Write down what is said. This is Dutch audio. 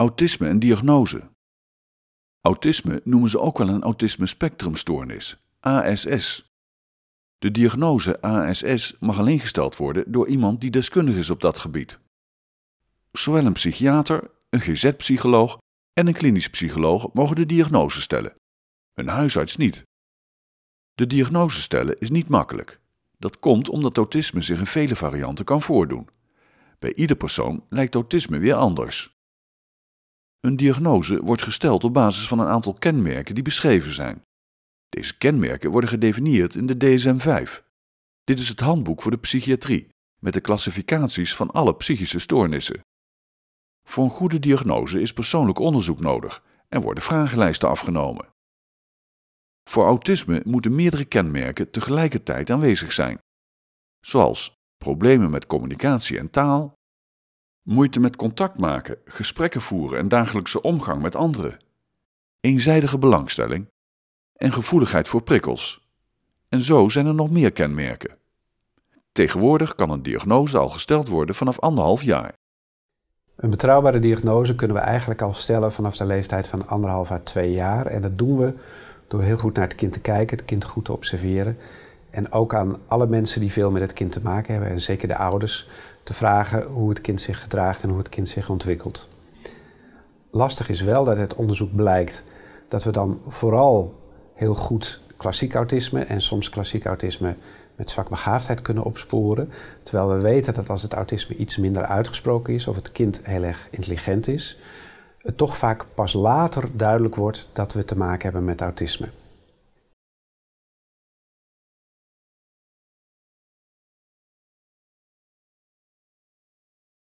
Autisme en diagnose. Autisme noemen ze ook wel een autisme-spectrumstoornis, ASS. De diagnose ASS mag alleen gesteld worden door iemand die deskundig is op dat gebied. Zowel een psychiater, een GZ-psycholoog en een klinisch psycholoog mogen de diagnose stellen. Een huisarts niet. De diagnose stellen is niet makkelijk. Dat komt omdat autisme zich in vele varianten kan voordoen. Bij ieder persoon lijkt autisme weer anders. Een diagnose wordt gesteld op basis van een aantal kenmerken die beschreven zijn. Deze kenmerken worden gedefinieerd in de DSM-5. Dit is het handboek voor de psychiatrie, met de klassificaties van alle psychische stoornissen. Voor een goede diagnose is persoonlijk onderzoek nodig en worden vragenlijsten afgenomen. Voor autisme moeten meerdere kenmerken tegelijkertijd aanwezig zijn, zoals problemen met communicatie en taal, Moeite met contact maken, gesprekken voeren en dagelijkse omgang met anderen. Eenzijdige belangstelling en gevoeligheid voor prikkels. En zo zijn er nog meer kenmerken. Tegenwoordig kan een diagnose al gesteld worden vanaf anderhalf jaar. Een betrouwbare diagnose kunnen we eigenlijk al stellen vanaf de leeftijd van anderhalf à twee jaar. En dat doen we door heel goed naar het kind te kijken, het kind goed te observeren. En ook aan alle mensen die veel met het kind te maken hebben, en zeker de ouders, te vragen hoe het kind zich gedraagt en hoe het kind zich ontwikkelt. Lastig is wel dat het onderzoek blijkt dat we dan vooral heel goed klassiek autisme en soms klassiek autisme met zwakbegaafdheid kunnen opsporen. Terwijl we weten dat als het autisme iets minder uitgesproken is of het kind heel erg intelligent is, het toch vaak pas later duidelijk wordt dat we te maken hebben met autisme.